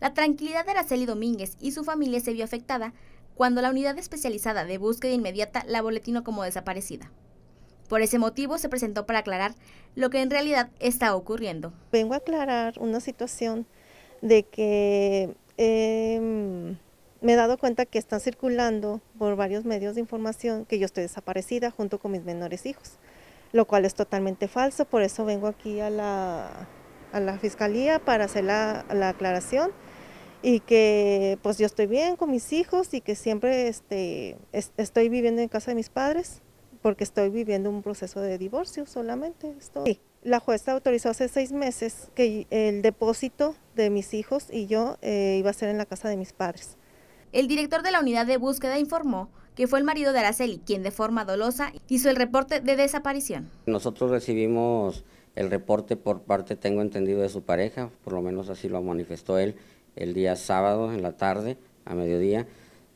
La tranquilidad de Araceli Domínguez y su familia se vio afectada cuando la unidad especializada de búsqueda inmediata la boletinó como desaparecida. Por ese motivo se presentó para aclarar lo que en realidad está ocurriendo. Vengo a aclarar una situación de que em, me he dado cuenta que están circulando por varios medios de información que yo estoy desaparecida junto con mis menores hijos, lo cual es totalmente falso, por eso vengo aquí a la, a la fiscalía para hacer la, la aclaración y que pues yo estoy bien con mis hijos y que siempre este, estoy viviendo en casa de mis padres porque estoy viviendo un proceso de divorcio solamente. la jueza autorizó hace seis meses que el depósito de mis hijos y yo eh, iba a ser en la casa de mis padres. El director de la unidad de búsqueda informó que fue el marido de Araceli quien de forma dolosa hizo el reporte de desaparición. Nosotros recibimos el reporte por parte, tengo entendido, de su pareja, por lo menos así lo manifestó él, el día sábado en la tarde, a mediodía.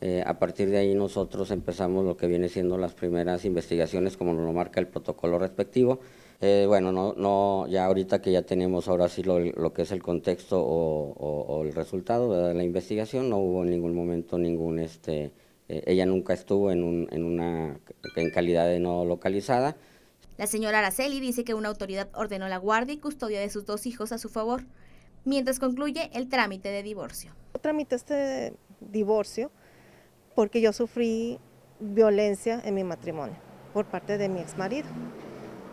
Eh, a partir de ahí nosotros empezamos lo que viene siendo las primeras investigaciones, como nos lo marca el protocolo respectivo. Eh, bueno, no, no, ya ahorita que ya tenemos ahora sí lo, lo que es el contexto o, o, el resultado de la investigación, no hubo en ningún momento ningún, este, eh, ella nunca estuvo en, un, en una, en calidad de no localizada. La señora Araceli dice que una autoridad ordenó la guardia y custodia de sus dos hijos a su favor, mientras concluye el trámite de divorcio. Tramité este divorcio porque yo sufrí violencia en mi matrimonio por parte de mi ex marido.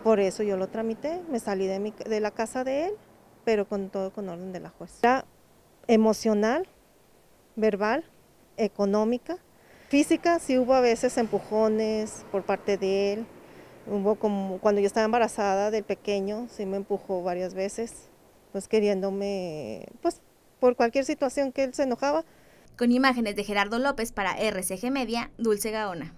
Por eso yo lo tramité, me salí de, de la casa de él, pero con todo con orden de la jueza. Era emocional, verbal, económica, física, sí hubo a veces empujones por parte de él. Hubo como cuando yo estaba embarazada del pequeño, sí me empujó varias veces pues queriéndome, pues por cualquier situación que él se enojaba. Con imágenes de Gerardo López para RCG Media, Dulce Gaona.